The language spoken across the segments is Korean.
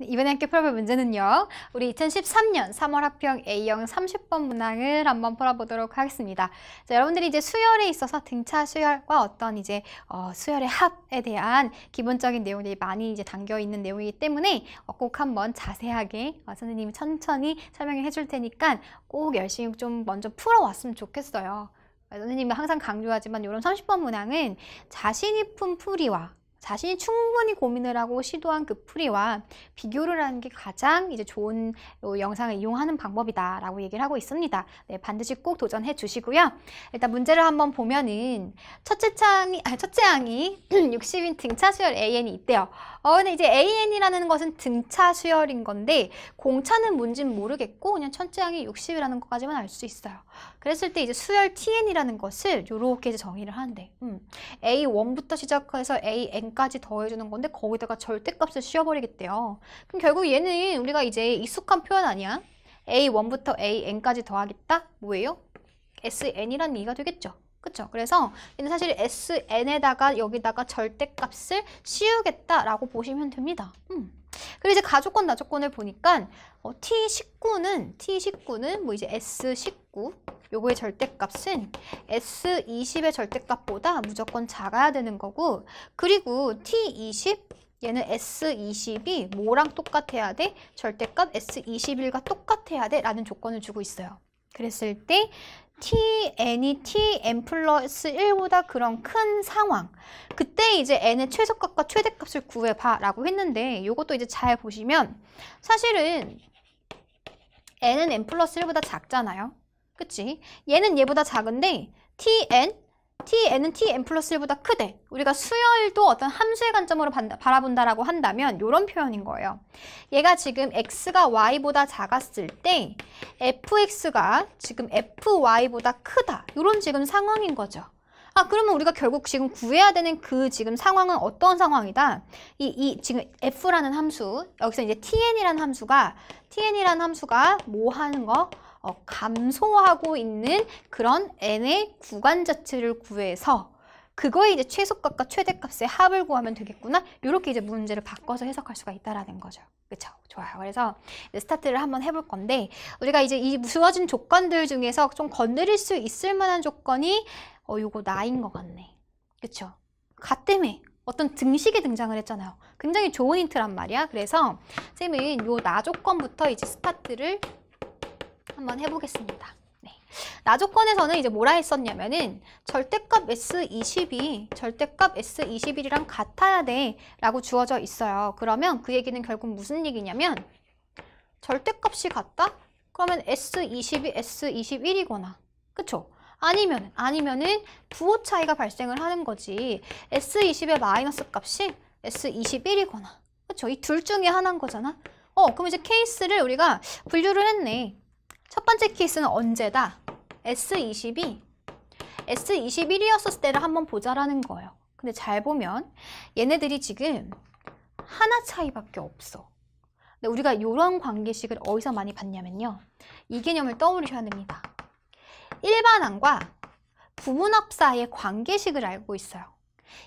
네, 이번에 함께 풀어볼 문제는요. 우리 2013년 3월 학평 A형 30번 문항을 한번 풀어보도록 하겠습니다. 자, 여러분들이 이제 수열에 있어서 등차 수열과 어떤 이제 어, 수열의 합에 대한 기본적인 내용들이 많이 이제 담겨 있는 내용이기 때문에 어, 꼭 한번 자세하게 어, 선생님이 천천히 설명을 해줄 테니까 꼭 열심히 좀 먼저 풀어왔으면 좋겠어요. 선생님이 항상 강조하지만 이런 30번 문항은 자신이 푼 풀이와 자신이 충분히 고민을 하고 시도한 그 풀이와 비교를 하는 게 가장 이제 좋은 어, 영상을 이용하는 방법이다라고 얘기를 하고 있습니다. 네, 반드시 꼭 도전해 주시고요. 일단 문제를 한번 보면은 첫째 창이 아 첫째 항이 60인 등차 수열 AN이 있대요. 어, 근데 이제 AN이라는 것은 등차 수열인 건데 공차는 뭔진 모르겠고 그냥 첫째 항이 60이라는 것까지만 알 수 있어요. 그랬을 때 이제 수열 tn이라는 것을 이렇게 이제 정의를 하는데 음, a1부터 시작해서 an까지 더해주는 건데 거기다가 절대값을 씌워버리겠대요. 그럼 결국 얘는 우리가 이제 익숙한 표현 아니야? a1부터 an까지 더하겠다? 뭐예요? sn이라는 얘기가 되겠죠. 그쵸 그래서 얘는 사실 sn에다가 여기다가 절대값을 씌우겠다라고 보시면 됩니다. 음. 그리고 이제 가족권, 나족권을 보니까 어, T19는 T19는 뭐 이제 S19 요거의 절대값은 S20의 절대값보다 무조건 작아야 되는 거고 그리고 T20 얘는 S20이 뭐랑 똑같아야 돼? 절대값 S21과 똑같아야 돼? 라는 조건을 주고 있어요. 그랬을 때 tn이 tn 플러스 1보다 그런 큰 상황 그때 이제 n의 최소값과 최대값을 구해봐 라고 했는데 이것도 이제 잘 보시면 사실은 n은 n 플러스 1보다 작잖아요 그치? 얘는 얘보다 작은데 tn tn은 tn 플러스 1보다 크대 우리가 수열도 어떤 함수의 관점으로 바라본다라고 한다면 이런 표현인 거예요 얘가 지금 x가 y보다 작았을 때 fx가 지금 fy보다 크다 이런 지금 상황인 거죠 아 그러면 우리가 결국 지금 구해야 되는 그 지금 상황은 어떤 상황이다 이, 이 지금 f라는 함수 여기서 이제 tn이라는 함수가 tn이라는 함수가 뭐 하는 거 어, 감소하고 있는 그런 n의 구간 자체를 구해서 그거에 이제 최소값과 최대값의 합을 구하면 되겠구나. 이렇게 이제 문제를 바꿔서 해석할 수가 있다라는 거죠. 그렇죠 좋아요. 그래서 스타트를 한번 해볼 건데 우리가 이제 이 주어진 조건들 중에서 좀 건드릴 수 있을 만한 조건이 어, 요거 나인 것 같네. 그렇죠 가땜에 어떤 등식이 등장을 했잖아요. 굉장히 좋은 힌트란 말이야. 그래서 쌤은 요나 조건부터 이제 스타트를 한번 해보겠습니다. 네. 나조건에서는 이제 뭐라 했었냐면은 절대값 S22, 절대값 S21이랑 같아야 돼 라고 주어져 있어요. 그러면 그 얘기는 결국 무슨 얘기냐면 절대값이 같다? 그러면 S22, S21이거나 그쵸? 아니면 아니면은 부호 차이가 발생을 하는 거지 S20의 마이너스 값이 S21이거나 그쵸이 둘 중에 하나인 거잖아. 어, 그럼 이제 케이스를 우리가 분류를 했네. 첫 번째 키스는 언제다? S22, S21이었을 때를 한번 보자라는 거예요. 근데 잘 보면 얘네들이 지금 하나 차이밖에 없어. 근데 우리가 이런 관계식을 어디서 많이 봤냐면요. 이 개념을 떠올리셔야 됩니다. 일반항과 부문합사의 관계식을 알고 있어요.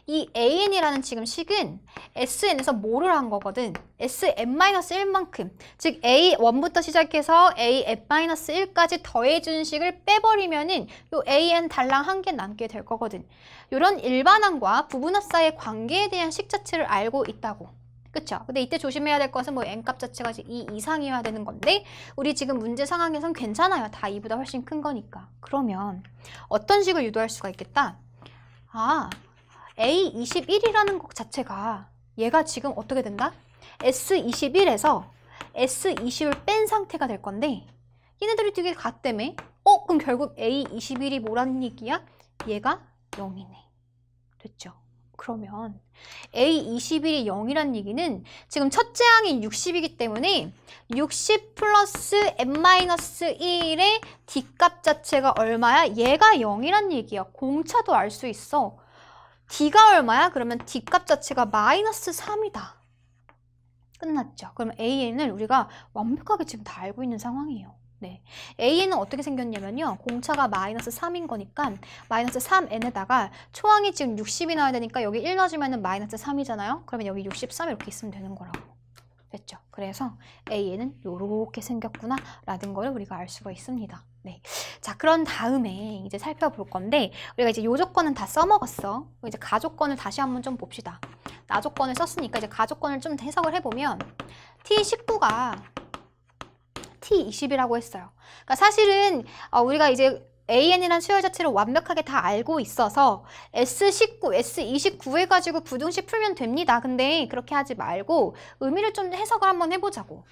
이 an이라는 지금 식은 sn에서 뭐를 한 거거든. sn-1만큼. 즉 a1부터 시작해서 af-1까지 더해준 식을 빼버리면 은요 an 달랑 한 개 남게 될 거거든. 이런 일반항과 부분합사의 관계에 대한 식 자체를 알고 있다고. 그쵸? 근데 이때 조심해야 될 것은 뭐 n값 자체가 이 이상이어야 되는 건데 우리 지금 문제 상황에선 괜찮아요. 다 2보다 훨씬 큰 거니까. 그러면 어떤 식을 유도할 수가 있겠다? 아, A21이라는 곡 자체가 얘가 지금 어떻게 된다? S21에서 S20을 뺀 상태가 될 건데 얘네들이 되게 같다며 어? 그럼 결국 A21이 뭐라는 얘기야? 얘가 0이네 됐죠? 그러면 A21이 0이라는 얘기는 지금 첫째 항이 60이기 때문에 60 플러스 n-1의 D값 자체가 얼마야? 얘가 0이라는 얘기야. 공차도 알 수 있어. D가 얼마야? 그러면 D값 자체가 마이너스 3이다. 끝났죠. 그럼 AN을 우리가 완벽하게 지금 다 알고 있는 상황이에요. 네. AN은 어떻게 생겼냐면요. 공차가 마이너스 3인 거니까 마이너스 3N에다가 초항이 지금 60이 나와야 되니까 여기 1 넣어주면 마이너스 3이잖아요. 그러면 여기 63 이렇게 있으면 되는 거라고. 됐죠? 그래서 AN은 이렇게 생겼구나 라는 걸 우리가 알 수가 있습니다. 네. 자, 그런 다음에 이제 살펴볼 건데, 우리가 이제 요 조건은 다 써먹었어. 이제 가조건을 다시 한번 좀 봅시다. 나 조건을 썼으니까 이제 가조건을 좀 해석을 해보면, T19가 T20이라고 했어요. 그러니까 사실은 어, 우리가 이제 AN이란 수열 자체를 완벽하게 다 알고 있어서 S19, S29 해가지고 부등시 풀면 됩니다. 근데 그렇게 하지 말고 의미를 좀 해석을 한번 해보자고.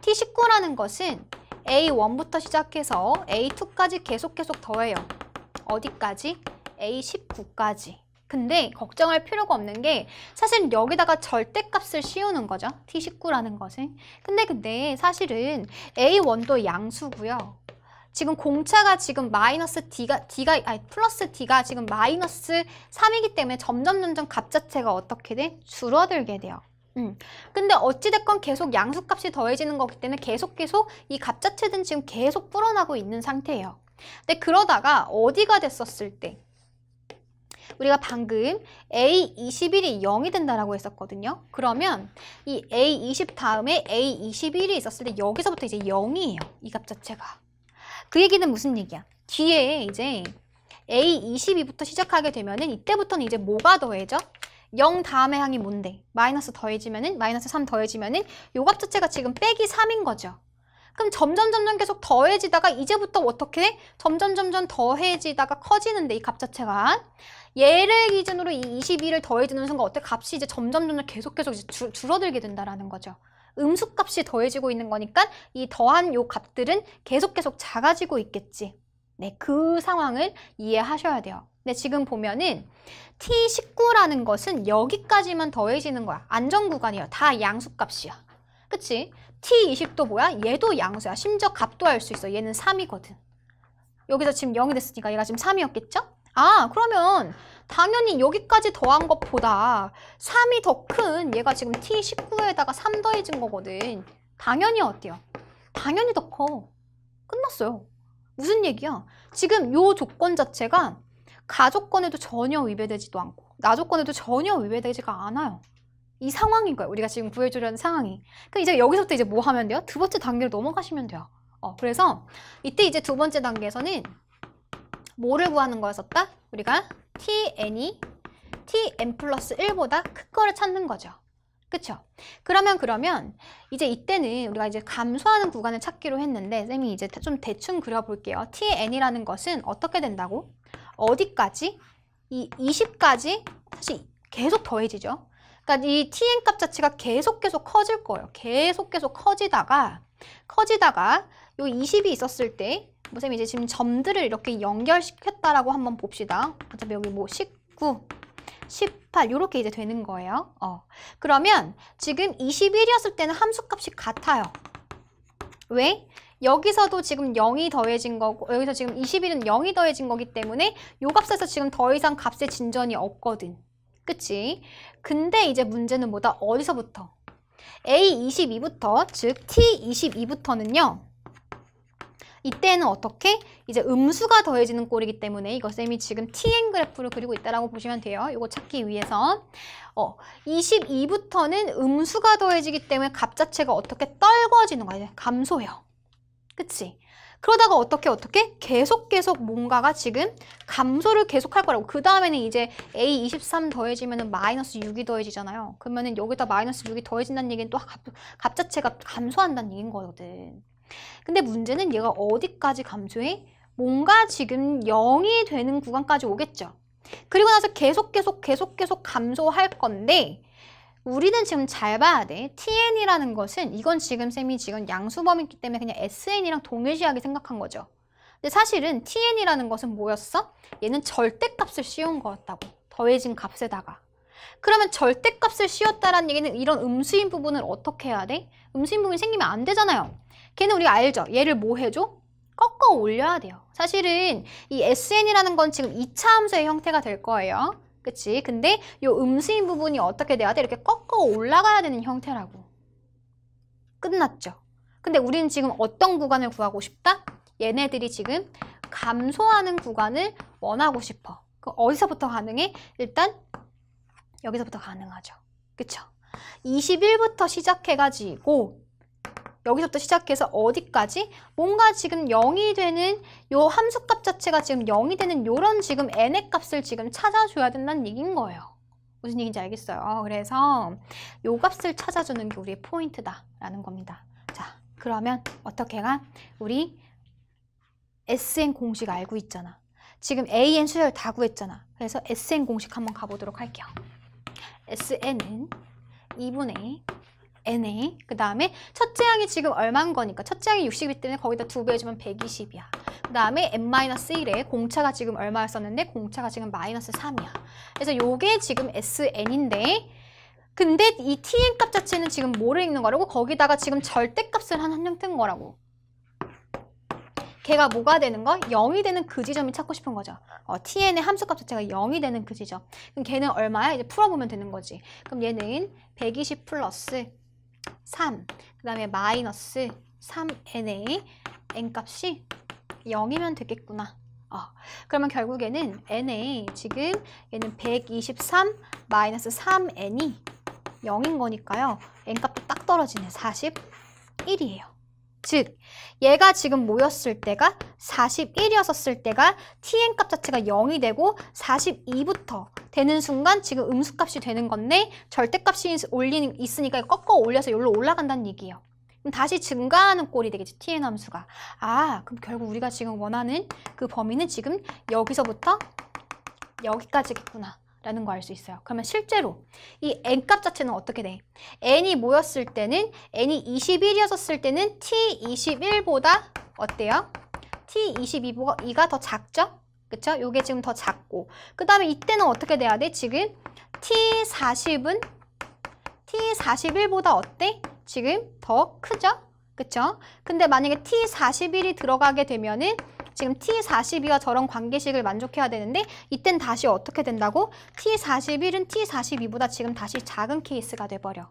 T19라는 것은 A1부터 시작해서 A2까지 계속 계속 더해요. 어디까지? A19까지. 근데 걱정할 필요가 없는 게 사실 여기다가 절대값을 씌우는 거죠. T19라는 것은. 근데 근데 사실은 A1도 양수고요. 지금 공차가 지금 마이너스 D가, D가, 아니, 플러스 D가 지금 마이너스 3이기 때문에 점점 점점 값 자체가 어떻게 돼? 줄어들게 돼요. 음. 근데 어찌됐건 계속 양수값이 더해지는 거기 때문에 계속 계속 이 값 자체는 지금 계속 불어나고 있는 상태예요. 근데 그러다가 어디가 됐었을 때 우리가 방금 A21이 0이 된다라고 했었거든요. 그러면 이 A20 다음에 A21이 있었을 때 여기서부터 이제 0이에요. 이 값 자체가. 그 얘기는 무슨 얘기야? 뒤에 이제 A22부터 시작하게 되면은 이때부터는 이제 뭐가 더해져? 0다음의 항이 뭔데? 마이너스 더해지면은 마이너스 3 더해지면은 요 값 자체가 지금 빼기 3인 거죠. 그럼 점점 점점 계속 더해지다가 이제부터 어떻게 점점 점점 더해지다가 커지는데 이 값 자체가 얘를 기준으로 이 22를 더해주는 순간 어때 값이 이제 점점 점점 계속 계속 이제 줄, 줄어들게 된다라는 거죠. 음수값이 더해지고 있는 거니까 이 더한 요 값들은 계속 계속 작아지고 있겠지. 네, 그 상황을 이해하셔야 돼요. 근 지금 보면은 T19라는 것은 여기까지만 더해지는 거야. 안전구간이에요. 다 양수값이야. 그치? T20도 뭐야? 얘도 양수야. 심지어 값도 알 수 있어. 얘는 3이거든. 여기서 지금 0이 됐으니까 얘가 지금 3이었겠죠? 아, 그러면 당연히 여기까지 더한 것보다 3이 더 큰 얘가 지금 T19에다가 3 더해진 거거든. 당연히 어때요? 당연히 더 커. 끝났어요. 무슨 얘기야? 지금 요 조건 자체가 가조건에도 전혀 위배되지도 않고 나조건에도 전혀 위배되지가 않아요. 이 상황인 거예요. 우리가 지금 구해주려는 상황이. 그럼 이제 여기서부터 이제 뭐 하면 돼요? 두 번째 단계로 넘어가시면 돼요. 어, 그래서 이때 이제 두 번째 단계에서는 뭐를 구하는 거였었다? 우리가 tn이 tn 플러스 1보다 큰 거를 찾는 거죠. 그쵸? 그러면 그러면 이제 이때는 우리가 이제 감소하는 구간을 찾기로 했는데 쌤이 이제 좀 대충 그려볼게요. tn이라는 것은 어떻게 된다고? 어디까지? 이 20까지 사실 계속 더해지죠. 그러니까 이 tn 값 자체가 계속 계속 커질 거예요. 계속 계속 커지다가 커지다가 요 20이 있었을 때 선생님 이제 지금 점들을 이렇게 연결시켰다라고 한번 봅시다. 어차피 여기 뭐 19, 18 이렇게 이제 되는 거예요. 어. 그러면 지금 21이었을 때는 함수값이 같아요. 왜? 여기서도 지금 0이 더해진 거고 여기서 지금 21은 0이 더해진 거기 때문에 요 값에서 지금 더 이상 값의 진전이 없거든. 그치? 근데 이제 문제는 뭐다? 어디서부터? A22부터 즉 T22부터는요. 이때는 어떻게? 이제 음수가 더해지는 꼴이기 때문에 이거 쌤이 지금 tn 그래프를 그리고 있다라고 보시면 돼요. 이거 찾기 위해선 어, 22부터는 음수가 더해지기 때문에 값 자체가 어떻게 떨궈지는 거예요. 감소해요. 그치? 그러다가 어떻게 어떻게 계속 계속 뭔가가 지금 감소를 계속할 거라고 그 다음에는 이제 A23 더해지면 은 마이너스 6이 더해지잖아요 그러면 은 여기다 마이너스 6이 더해진다는 얘기는 또 값 자체가 감소한다는 얘기인 거거든 근데 문제는 얘가 어디까지 감소해? 뭔가 지금 0이 되는 구간까지 오겠죠. 그리고 나서 계속 계속 계속 계속 감소할 건데 우리는 지금 잘 봐야 돼. tn이라는 것은 이건 지금 쌤이 지금 양수범이기 때문에 그냥 sn이랑 동일시하게 생각한 거죠. 근데 사실은 tn이라는 것은 뭐였어? 얘는 절대값을 씌운 거였다고. 더해진 값에다가. 그러면 절대값을 씌웠다라는 얘기는 이런 음수인 부분을 어떻게 해야 돼? 음수인 부분이 생기면 안 되잖아요. 걔는 우리가 알죠? 얘를 뭐 해줘? 꺾어 올려야 돼요. 사실은 이 SN이라는 건 지금 2차 함수의 형태가 될 거예요. 그치? 근데 이 음수인 부분이 어떻게 돼야 돼? 이렇게 꺾어 올라가야 되는 형태라고. 끝났죠? 근데 우리는 지금 어떤 구간을 구하고 싶다? 얘네들이 지금 감소하는 구간을 원하고 싶어. 그 어디서부터 가능해? 일단 여기서부터 가능하죠. 그쵸? 21부터 시작해가지고 여기서부터 시작해서 어디까지 뭔가 지금 0이 되는 요 함수값 자체가 지금 0이 되는 요런 지금 n의 값을 지금 찾아줘야 된다는 얘기인 거예요. 무슨 얘기인지 알겠어요. 어, 그래서 요 값을 찾아주는 게 우리의 포인트다라는 겁니다. 자, 그러면 어떻게가 우리 SN 공식 알고 있잖아. 지금 AN 수열 다 구했잖아. 그래서 SN 공식 한번 가보도록 할게요. SN은 2분의 NA 그 다음에 첫째 항이 지금 얼마인 거니까 첫째 항이 60이기 때문에 거기다 두 배 해주면 120이야 그 다음에 n-1에 공차가 지금 얼마였었는데 공차가 지금 마이너스 3이야 그래서 요게 지금 SN인데 근데 이 TN 값 자체는 지금 뭐를 읽는 거라고? 거기다가 지금 절대값을 한 한정 뜬 거라고 걔가 뭐가 되는 거? 0이 되는 그 지점이 찾고 싶은 거죠. 어, tn의 함수값 자체가 0이 되는 그 지점. 그럼 걔는 얼마야? 이제 풀어보면 되는 거지. 그럼 얘는 120 플러스 3, 그 다음에 마이너스 3 n a n값이 0이면 되겠구나. 어, 그러면 결국에는 n a 지금 얘는 123 마이너스 3n이 0인 거니까요. n값도 딱 떨어지네. 41이에요. 즉 얘가 지금 모였을 때가 4 1이었을 때가 tn값 자체가 0이 되고 42부터 되는 순간 지금 음수값이 되는 건데 절대값이 올리는 있으니까 꺾어 올려서 여기로 올라간다는 얘기예요. 그럼 다시 증가하는 꼴이 되겠지, tn 함수가. 아, 그럼 결국 우리가 지금 원하는 그 범위는 지금 여기서부터 여기까지겠구나. 라는 거 알 수 있어요. 그러면 실제로 이 n값 자체는 어떻게 돼? n이 모였을 때는 n이 21이었을 때는 t21보다 어때요? t22가 더 작죠? 그쵸? 요게 지금 더 작고 그 다음에 이때는 어떻게 돼야 돼? 지금 t40은 t41보다 어때? 지금 더 크죠? 그쵸? 근데 만약에 t41이 들어가게 되면은 지금 T42와 저런 관계식을 만족해야 되는데 이땐 다시 어떻게 된다고? T41은 T42보다 지금 다시 작은 케이스가 돼버려.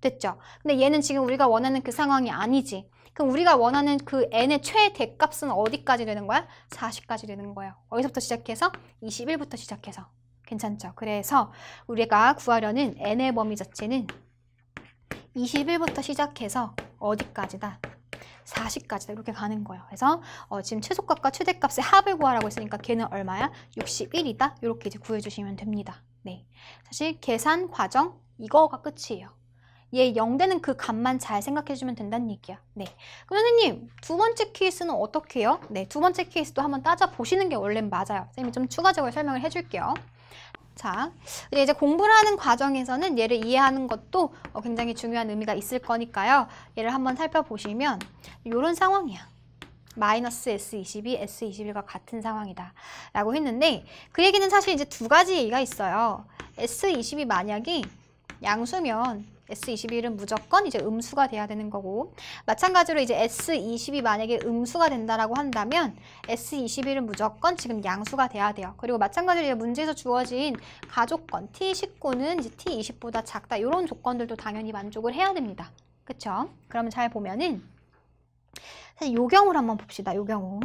됐죠? 근데 얘는 지금 우리가 원하는 그 상황이 아니지. 그럼 우리가 원하는 그 n의 최대값은 어디까지 되는 거야? 40까지 되는 거예요. 어디서부터 시작해서? 21부터 시작해서. 괜찮죠? 그래서 우리가 구하려는 n의 범위 자체는 21부터 시작해서 어디까지다? 40까지 이렇게 가는 거예요. 그래서 어, 지금 최소값과 최대값의 합을 구하라고 했으니까 걔는 얼마야? 61이다. 이렇게 이제 구해주시면 됩니다. 네, 사실 계산 과정 이거가 끝이에요. 얘0대는그 값만 잘 생각해주면 된다는 얘기야. 네. 그럼 선생님, 두 번째 케이스는 어떻게 해요? 네, 두 번째 케이스도 한번 따져보시는 게 원래 맞아요. 선생님이 좀 추가적으로 설명을 해줄게요. 자, 이제 공부를 하는 과정에서는 얘를 이해하는 것도 어, 굉장히 중요한 의미가 있을 거니까요. 얘를 한번 살펴보시면 이런 상황이야. 마이너스 S22, S21과 같은 상황이다 라고 했는데 그 얘기는 사실 이제 두 가지 얘기가 있어요. S22 만약에 양수면 S21은 무조건 이제 음수가 돼야 되는 거고 마찬가지로 이제 S20이 만약에 음수가 된다라고 한다면 S21은 무조건 지금 양수가 돼야 돼요. 그리고 마찬가지로 이제 문제에서 주어진 가족권 T19는 이제 T20보다 작다. 이런 조건들도 당연히 만족을 해야 됩니다. 그쵸? 그러면 잘 보면은 요경우를 한번 봅시다. 요경우.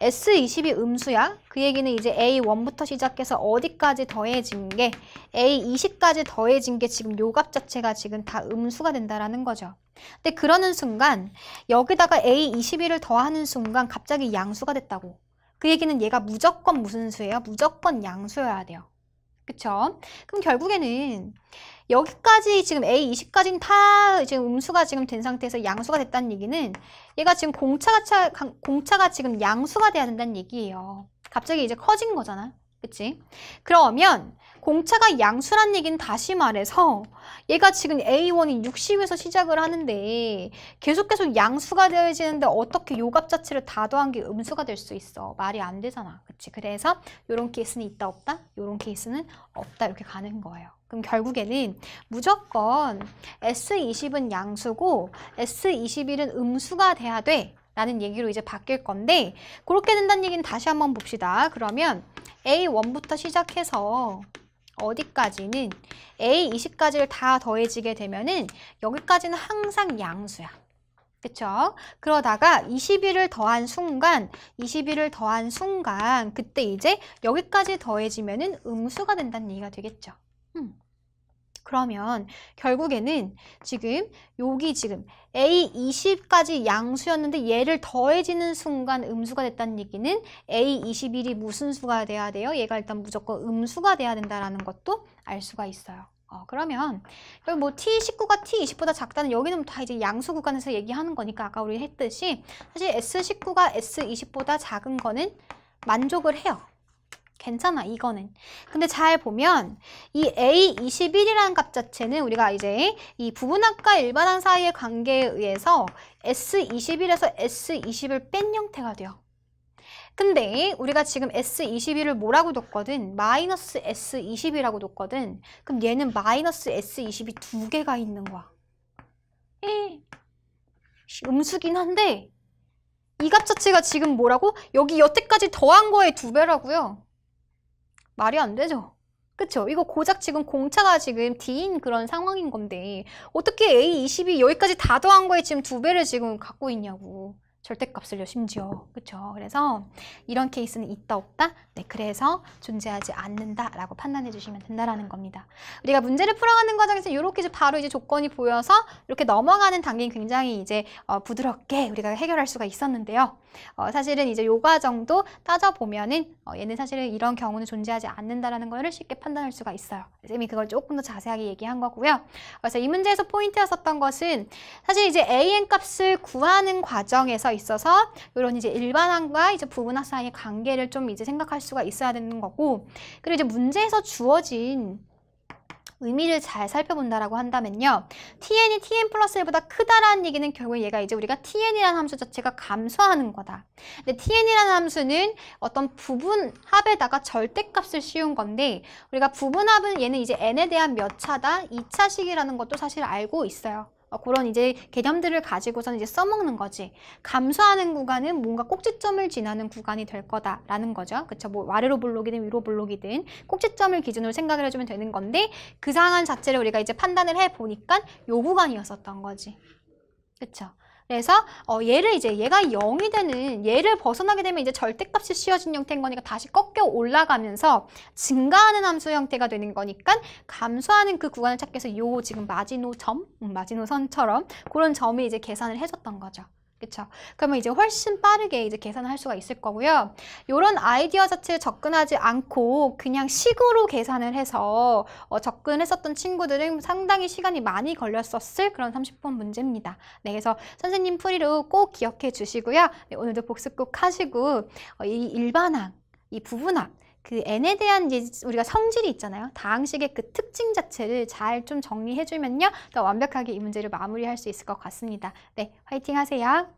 S22 음수야. 그 얘기는 이제 A1부터 시작해서 어디까지 더해진 게 A20까지 더해진 게 지금 요 값 자체가 지금 다 음수가 된다라는 거죠. 근데 그러는 순간 여기다가 A21을 더하는 순간 갑자기 양수가 됐다고. 그 얘기는 얘가 무조건 무슨 수예요? 무조건 양수여야 돼요. 그쵸? 그럼 결국에는 여기까지 지금 A20까지는 다 지금 음수가 지금 된 상태에서 양수가 됐다는 얘기는 얘가 지금 공차가, 공차가 지금 양수가 돼야 된다는 얘기예요. 갑자기 이제 커진 거잖아. 그치? 그러면 공차가 양수란 얘기는 다시 말해서 얘가 지금 A1이 60에서 시작을 하는데 계속 계속 양수가 되어지는데 어떻게 요 값 자체를 다도한게 음수가 될 수 있어. 말이 안 되잖아. 그치? 그래서 이런 케이스는 있다 없다, 이런 케이스는 없다 이렇게 가는 거예요. 그럼 결국에는 무조건 S20은 양수고 S21은 음수가 돼야 돼 라는 얘기로 이제 바뀔 건데 그렇게 된다는 얘기는 다시 한번 봅시다. 그러면 A1부터 시작해서 어디까지는 A20까지를 다 더해지게 되면은 여기까지는 항상 양수야. 그쵸? 그러다가 21을 더한 순간, 21을 더한 순간 그때 이제 여기까지 더해지면은 음수가 된다는 얘기가 되겠죠. 음. 그러면 결국에는 지금 여기 지금 A20까지 양수였는데 얘를 더해지는 순간 음수가 됐다는 얘기는 A21이 무슨 수가 돼야 돼요? 얘가 일단 무조건 음수가 돼야 된다는 것도 알 수가 있어요. 어, 그러면 그럼 뭐 T19가 T20보다 작다는 여기는 다 이제 양수 구간에서 얘기하는 거니까 아까 우리 했듯이 사실 S19가 S20보다 작은 거는 만족을 해요. 괜찮아 이거는 근데 잘 보면 이 A21이라는 값 자체는 우리가 이제 이 부분학과 일반항 사이의 관계에 의해서 S21에서 S20을 뺀 형태가 돼요 근데 우리가 지금 S21을 뭐라고 뒀거든? 마이너스 S20이라고 뒀거든? 그럼 얘는 마이너스 S20이 두 개가 있는 거야. 에이. 음수긴 한데 이 값 자체가 지금 뭐라고? 여기 여태까지 더한 거에두 배라고요. 말이 안 되죠. 그쵸? 이거 고작 지금 공차가 지금 D인 그런 상황인 건데 어떻게 A22 여기까지 다 더한 거에 지금 두 배를 지금 갖고 있냐고 절대값을요 심지어 그렇죠 그래서 이런 케이스는 있다 없다 네 그래서 존재하지 않는다 라고 판단해 주시면 된다라는 겁니다 우리가 문제를 풀어가는 과정에서 이렇게 이제 바로 이제 조건이 보여서 이렇게 넘어가는 단계는 굉장히 이제 어, 부드럽게 우리가 해결할 수가 있었는데요 어, 사실은 이제 요 과정도 따져보면은 어, 얘는 사실은 이런 경우는 존재하지 않는다라는 거를 쉽게 판단할 수가 있어요 쌤이 그걸 조금 더 자세하게 얘기한 거고요 그래서 이 문제에서 포인트였었던 것은 사실 이제 AN 값을 구하는 과정에서 있어서 이런 이제 일반항과 이제 부분학 사이의 관계를 좀 이제 생각할 수가 있어야 되는 거고 그리고 이제 문제에서 주어진 의미를 잘 살펴본다라고 한다면요. tn이 tn 플러스 1보다 크다라는 얘기는 결국 얘가 이제 우리가 tn이라는 함수 자체가 감소하는 거다. 근데 tn이라는 함수는 어떤 부분합에다가 절대값을 씌운 건데 우리가 부분합은 얘는 이제 n에 대한 몇 차다? 2차식이라는 것도 사실 알고 있어요. 어, 그런 이제 개념들을 가지고서는 이제 써먹는 거지. 감수하는 구간은 뭔가 꼭지점을 지나는 구간이 될 거다라는 거죠. 그쵸? 뭐 아래로 블록이든 위로 블록이든 꼭지점을 기준으로 생각을 해주면 되는 건데 그 상황 자체를 우리가 이제 판단을 해보니까 요 구간이었었던 거지. 그쵸? 그래서 어, 얘를 이제 얘가 0이 되는 얘를 벗어나게 되면 이제 절대값이 씌워진 형태인 거니까 다시 꺾여 올라가면서 증가하는 함수 형태가 되는 거니까 감소하는 그 구간을 찾기 위해서 요 지금 마지노 점, 음, 마지노선처럼 그런 점이 이제 계산을 해줬던 거죠. 그렇죠 그러면 이제 훨씬 빠르게 이제 계산할 수가 있을 거고요. 이런 아이디어 자체에 접근하지 않고 그냥 식으로 계산을 해서 어, 접근했었던 친구들은 상당히 시간이 많이 걸렸었을 그런 30분 문제입니다. 네, 그래서 선생님 풀이로 꼭 기억해 주시고요. 네, 오늘도 복습 꼭 하시고 어, 이 일반항, 이 부분항 그 n에 대한 이제 우리가 성질이 있잖아요. 다항식의 그 특징 자체를 잘 좀 정리해주면요. 더 완벽하게 이 문제를 마무리할 수 있을 것 같습니다. 네, 화이팅 하세요.